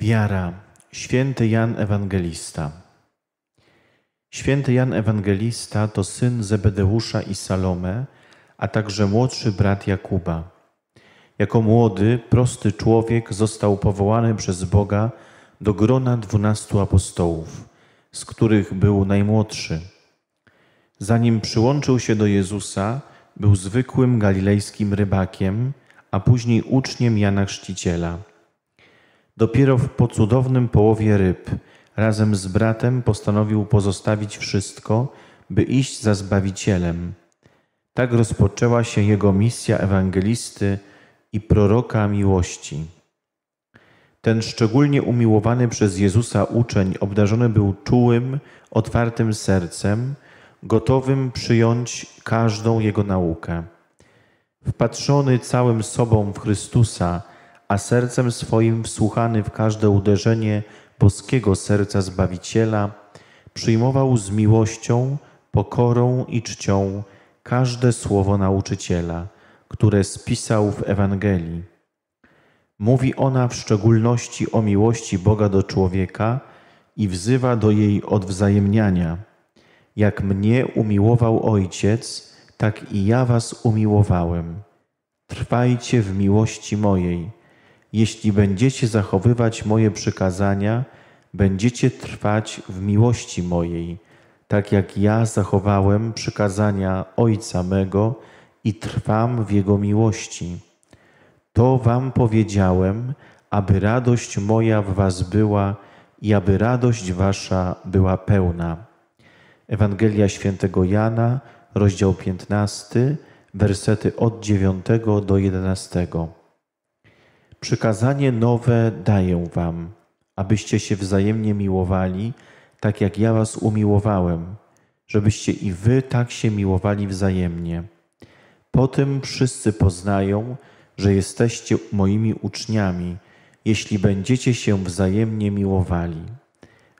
Wiara. Święty Jan Ewangelista. Święty Jan Ewangelista to syn Zebedeusza i Salome, a także młodszy brat Jakuba. Jako młody, prosty człowiek został powołany przez Boga do grona dwunastu apostołów, z których był najmłodszy. Zanim przyłączył się do Jezusa, był zwykłym galilejskim rybakiem, a później uczniem Jana Chrzciciela – Dopiero w pocudownym połowie ryb razem z bratem postanowił pozostawić wszystko, by iść za Zbawicielem. Tak rozpoczęła się jego misja ewangelisty i proroka miłości. Ten szczególnie umiłowany przez Jezusa uczeń obdarzony był czułym, otwartym sercem, gotowym przyjąć każdą jego naukę. Wpatrzony całym sobą w Chrystusa, a sercem swoim wsłuchany w każde uderzenie boskiego serca Zbawiciela, przyjmował z miłością, pokorą i czcią każde słowo nauczyciela, które spisał w Ewangelii. Mówi ona w szczególności o miłości Boga do człowieka i wzywa do jej odwzajemniania. Jak mnie umiłował Ojciec, tak i ja was umiłowałem. Trwajcie w miłości mojej. Jeśli będziecie zachowywać moje przykazania, będziecie trwać w miłości mojej, tak jak ja zachowałem przykazania Ojca mego i trwam w Jego miłości. To wam powiedziałem, aby radość moja w was była i aby radość wasza była pełna. Ewangelia świętego Jana, rozdział 15, wersety od 9 do 11. Przykazanie nowe daję wam, abyście się wzajemnie miłowali, tak jak ja was umiłowałem, żebyście i wy tak się miłowali wzajemnie. Po tym wszyscy poznają, że jesteście moimi uczniami, jeśli będziecie się wzajemnie miłowali.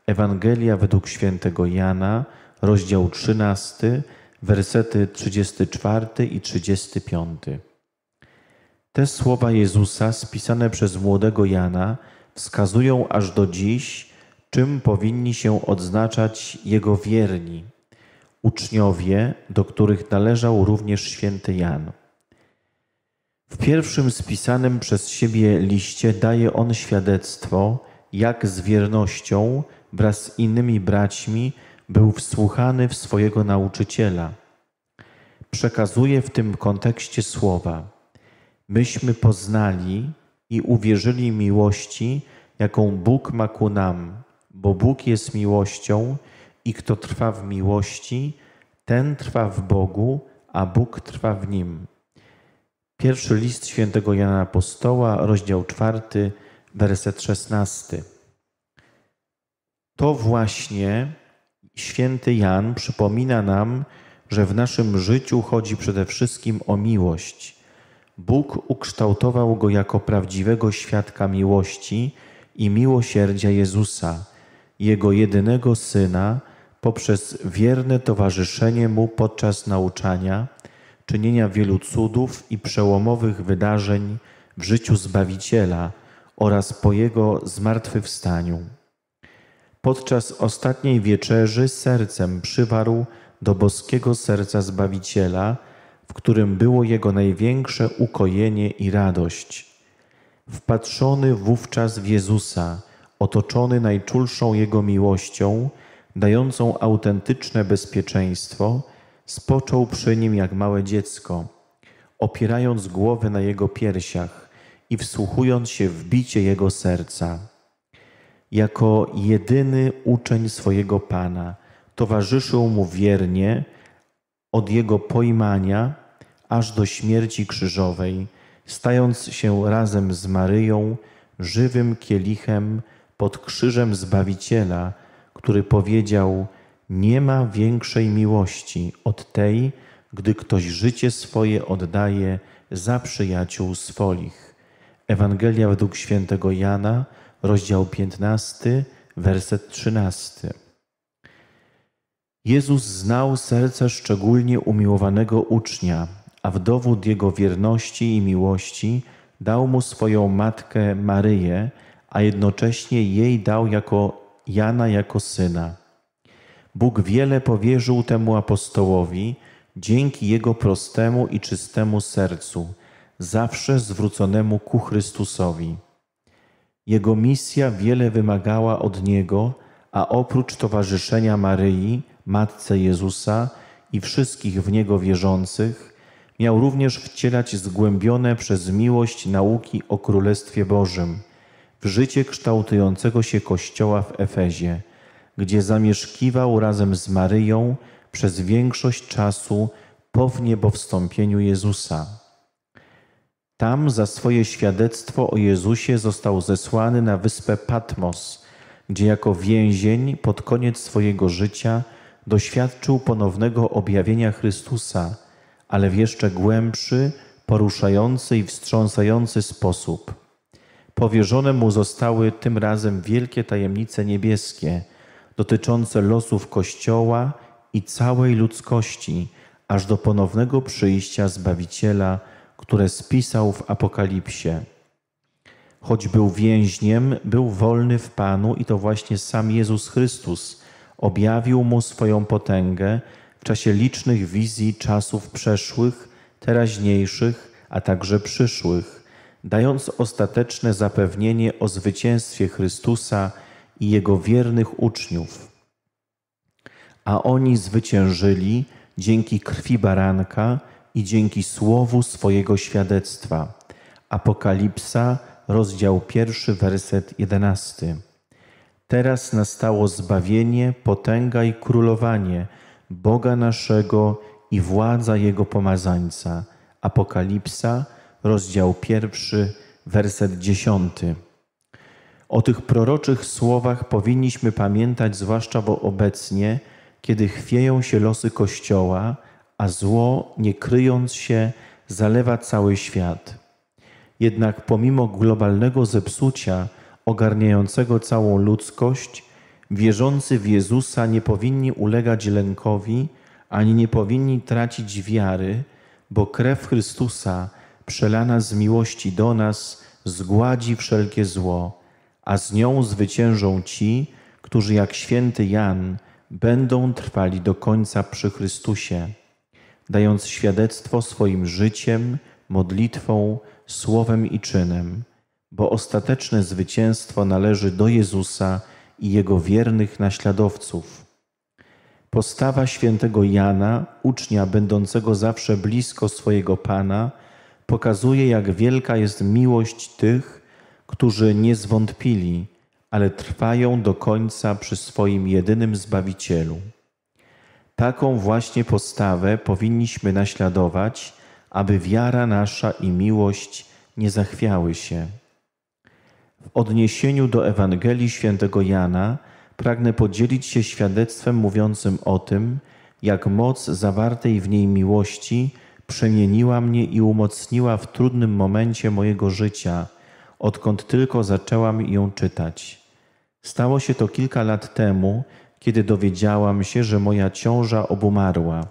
Ewangelia według świętego Jana, rozdział 13, wersety 34 i 35. Te słowa Jezusa, spisane przez młodego Jana, wskazują aż do dziś, czym powinni się odznaczać Jego wierni, uczniowie, do których należał również święty Jan. W pierwszym spisanym przez siebie liście daje on świadectwo, jak z wiernością wraz z innymi braćmi był wsłuchany w swojego nauczyciela. Przekazuje w tym kontekście słowa: myśmy poznali i uwierzyli miłości, jaką Bóg ma ku nam, bo Bóg jest miłością i kto trwa w miłości, ten trwa w Bogu, a Bóg trwa w nim. Pierwszy list świętego Jana Apostoła, rozdział czwarty, werset szesnasty. To właśnie święty Jan przypomina nam, że w naszym życiu chodzi przede wszystkim o miłość – Bóg ukształtował go jako prawdziwego świadka miłości i miłosierdzia Jezusa, jego jedynego syna, poprzez wierne towarzyszenie mu podczas nauczania, czynienia wielu cudów i przełomowych wydarzeń w życiu Zbawiciela oraz po jego zmartwychwstaniu. Podczas ostatniej wieczerzy sercem przywarł do boskiego serca Zbawiciela w którym było jego największe ukojenie i radość. Wpatrzony wówczas w Jezusa, otoczony najczulszą Jego miłością, dającą autentyczne bezpieczeństwo, spoczął przy nim jak małe dziecko, opierając głowę na Jego piersiach i wsłuchując się w bicie Jego serca. Jako jedyny uczeń swojego Pana towarzyszył mu wiernie od Jego pojmania aż do śmierci krzyżowej, stając się razem z Maryją żywym kielichem pod krzyżem Zbawiciela, który powiedział: Nie ma większej miłości od tej, gdy ktoś życie swoje oddaje za przyjaciół swoich. Ewangelia według świętego Jana, rozdział 15, werset 13. Jezus znał serce szczególnie umiłowanego ucznia, a w dowód jego wierności i miłości dał mu swoją matkę Maryję, a jednocześnie jej dał jako Jana jako syna. Bóg wiele powierzył temu apostołowi dzięki jego prostemu i czystemu sercu, zawsze zwróconemu ku Chrystusowi. Jego misja wiele wymagała od niego, a oprócz towarzyszenia Maryi, matce Jezusa i wszystkich w niego wierzących, miał również wcielać zgłębione przez miłość nauki o Królestwie Bożym w życie kształtującego się Kościoła w Efezie, gdzie zamieszkiwał razem z Maryją przez większość czasu po wniebowstąpieniu Jezusa. Tam za swoje świadectwo o Jezusie został zesłany na wyspę Patmos, gdzie jako więzień pod koniec swojego życia doświadczył ponownego objawienia Chrystusa – ale w jeszcze głębszy, poruszający i wstrząsający sposób. Powierzone mu zostały tym razem wielkie tajemnice niebieskie dotyczące losów Kościoła i całej ludzkości, aż do ponownego przyjścia Zbawiciela, które spisał w Apokalipsie. Choć był więźniem, był wolny w Panu i to właśnie sam Jezus Chrystus objawił mu swoją potęgę, w czasie licznych wizji czasów przeszłych, teraźniejszych, a także przyszłych, dając ostateczne zapewnienie o zwycięstwie Chrystusa i Jego wiernych uczniów. A oni zwyciężyli dzięki krwi baranka i dzięki słowu swojego świadectwa. Apokalipsa, rozdział pierwszy, werset jedenasty. Teraz nastało zbawienie, potęga i królowanie – Boga naszego i władza Jego pomazańca. Apokalipsa, rozdział pierwszy, werset dziesiąty. O tych proroczych słowach powinniśmy pamiętać, zwłaszcza bo obecnie, kiedy chwieją się losy Kościoła, a zło, nie kryjąc się, zalewa cały świat. Jednak pomimo globalnego zepsucia ogarniającego całą ludzkość, Wierzący w Jezusa nie powinni ulegać lękowi, ani nie powinni tracić wiary, bo krew Chrystusa przelana z miłości do nas zgładzi wszelkie zło, a z nią zwyciężą ci, którzy jak święty Jan będą trwali do końca przy Chrystusie, dając świadectwo swoim życiem, modlitwą, słowem i czynem, bo ostateczne zwycięstwo należy do Jezusa, i jego wiernych naśladowców. Postawa świętego Jana, ucznia będącego zawsze blisko swojego Pana, pokazuje, jak wielka jest miłość tych, którzy nie zwątpili, ale trwają do końca przy swoim jedynym Zbawicielu. Taką właśnie postawę powinniśmy naśladować, aby wiara nasza i miłość nie zachwiały się. W odniesieniu do Ewangelii świętego Jana pragnę podzielić się świadectwem mówiącym o tym, jak moc zawartej w niej miłości przemieniła mnie i umocniła w trudnym momencie mojego życia, odkąd tylko zaczęłam ją czytać. Stało się to kilka lat temu, kiedy dowiedziałam się, że moja ciąża obumarła.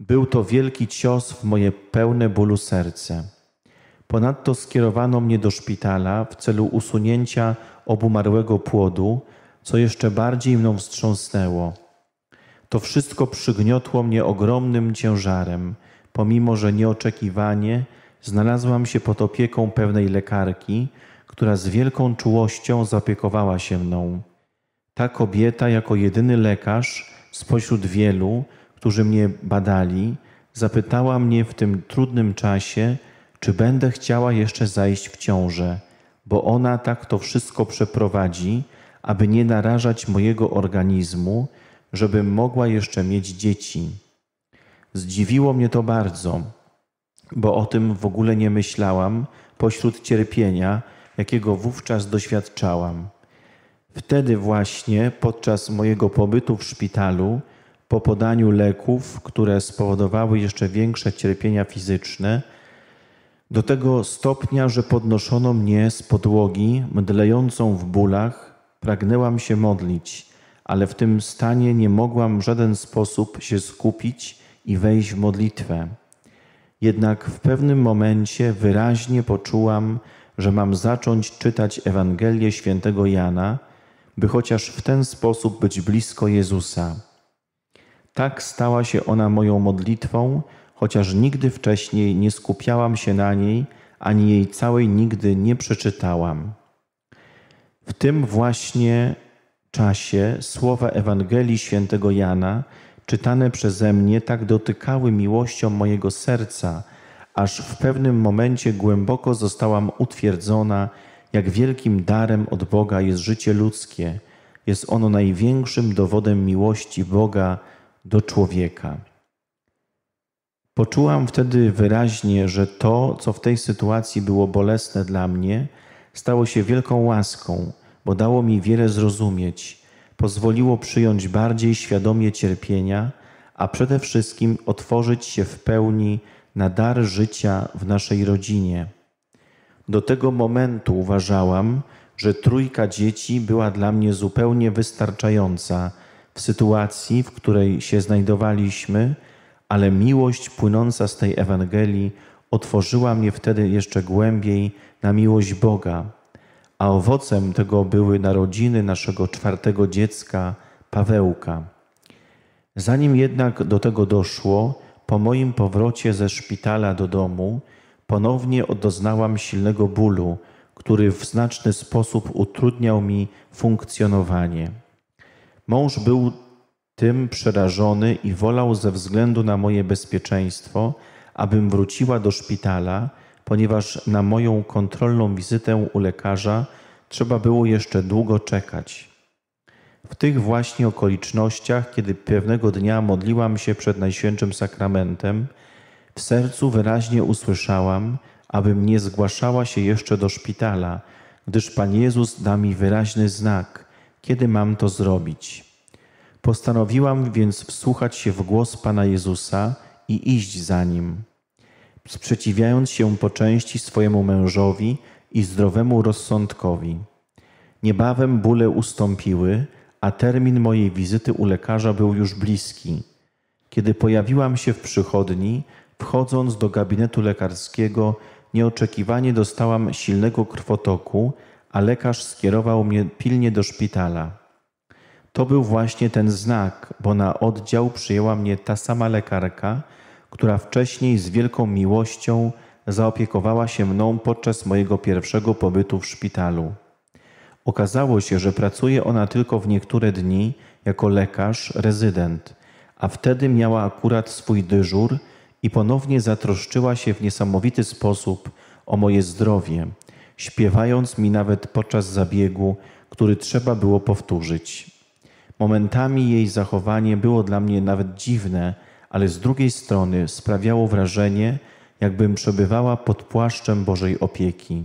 Był to wielki cios w moje pełne bólu serce. Ponadto skierowano mnie do szpitala w celu usunięcia obumarłego płodu, co jeszcze bardziej mną wstrząsnęło. To wszystko przygniotło mnie ogromnym ciężarem, pomimo że nieoczekiwanie znalazłam się pod opieką pewnej lekarki, która z wielką czułością zapiekowała się mną. Ta kobieta, jako jedyny lekarz spośród wielu, którzy mnie badali, zapytała mnie w tym trudnym czasie, czy będę chciała jeszcze zajść w ciążę, bo ona tak to wszystko przeprowadzi, aby nie narażać mojego organizmu, żebym mogła jeszcze mieć dzieci. Zdziwiło mnie to bardzo, bo o tym w ogóle nie myślałam pośród cierpienia, jakiego wówczas doświadczałam. Wtedy właśnie, podczas mojego pobytu w szpitalu, po podaniu leków, które spowodowały jeszcze większe cierpienia fizyczne, do tego stopnia, że podnoszono mnie z podłogi, mdlejącą w bólach, pragnęłam się modlić, ale w tym stanie nie mogłam w żaden sposób się skupić i wejść w modlitwę. Jednak w pewnym momencie wyraźnie poczułam, że mam zacząć czytać Ewangelię świętego Jana, by chociaż w ten sposób być blisko Jezusa. Tak stała się ona moją modlitwą, chociaż nigdy wcześniej nie skupiałam się na niej, ani jej całej nigdy nie przeczytałam. W tym właśnie czasie słowa Ewangelii świętego Jana, czytane przeze mnie, tak dotykały miłością mojego serca, aż w pewnym momencie głęboko zostałam utwierdzona, jak wielkim darem od Boga jest życie ludzkie. Jest ono największym dowodem miłości Boga do człowieka. Poczułam wtedy wyraźnie, że to, co w tej sytuacji było bolesne dla mnie, stało się wielką łaską, bo dało mi wiele zrozumieć, pozwoliło przyjąć bardziej świadomie cierpienia, a przede wszystkim otworzyć się w pełni na dar życia w naszej rodzinie. Do tego momentu uważałam, że trójka dzieci była dla mnie zupełnie wystarczająca w sytuacji, w której się znajdowaliśmy ale miłość płynąca z tej Ewangelii otworzyła mnie wtedy jeszcze głębiej na miłość Boga, a owocem tego były narodziny naszego czwartego dziecka, Pawełka. Zanim jednak do tego doszło, po moim powrocie ze szpitala do domu, ponownie doznałam silnego bólu, który w znaczny sposób utrudniał mi funkcjonowanie. Mąż był tym przerażony i wolał ze względu na moje bezpieczeństwo, abym wróciła do szpitala, ponieważ na moją kontrolną wizytę u lekarza trzeba było jeszcze długo czekać. W tych właśnie okolicznościach, kiedy pewnego dnia modliłam się przed Najświętszym Sakramentem, w sercu wyraźnie usłyszałam, abym nie zgłaszała się jeszcze do szpitala, gdyż Pan Jezus da mi wyraźny znak, kiedy mam to zrobić. Postanowiłam więc wsłuchać się w głos Pana Jezusa i iść za Nim. Sprzeciwiając się po części swojemu mężowi i zdrowemu rozsądkowi. Niebawem bóle ustąpiły, a termin mojej wizyty u lekarza był już bliski. Kiedy pojawiłam się w przychodni, wchodząc do gabinetu lekarskiego, nieoczekiwanie dostałam silnego krwotoku, a lekarz skierował mnie pilnie do szpitala. To był właśnie ten znak, bo na oddział przyjęła mnie ta sama lekarka, która wcześniej z wielką miłością zaopiekowała się mną podczas mojego pierwszego pobytu w szpitalu. Okazało się, że pracuje ona tylko w niektóre dni jako lekarz, rezydent, a wtedy miała akurat swój dyżur i ponownie zatroszczyła się w niesamowity sposób o moje zdrowie, śpiewając mi nawet podczas zabiegu, który trzeba było powtórzyć. Momentami jej zachowanie było dla mnie nawet dziwne, ale z drugiej strony sprawiało wrażenie, jakbym przebywała pod płaszczem Bożej opieki.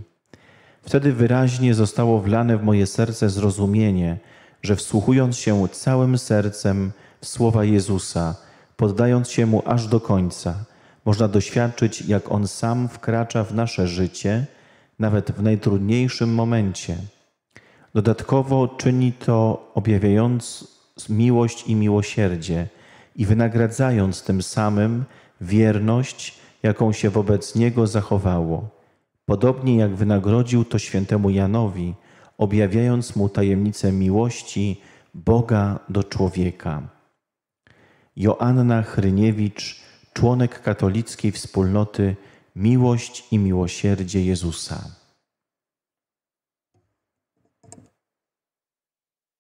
Wtedy wyraźnie zostało wlane w moje serce zrozumienie, że wsłuchując się całym sercem w słowa Jezusa, poddając się mu aż do końca, można doświadczyć, jak on sam wkracza w nasze życie, nawet w najtrudniejszym momencie. Dodatkowo czyni to objawiając miłość i miłosierdzie i wynagradzając tym samym wierność, jaką się wobec niego zachowało. Podobnie jak wynagrodził to świętemu Janowi, objawiając mu tajemnicę miłości Boga do człowieka. Joanna Chryniewicz, członek katolickiej wspólnoty Miłość i Miłosierdzie Jezusa.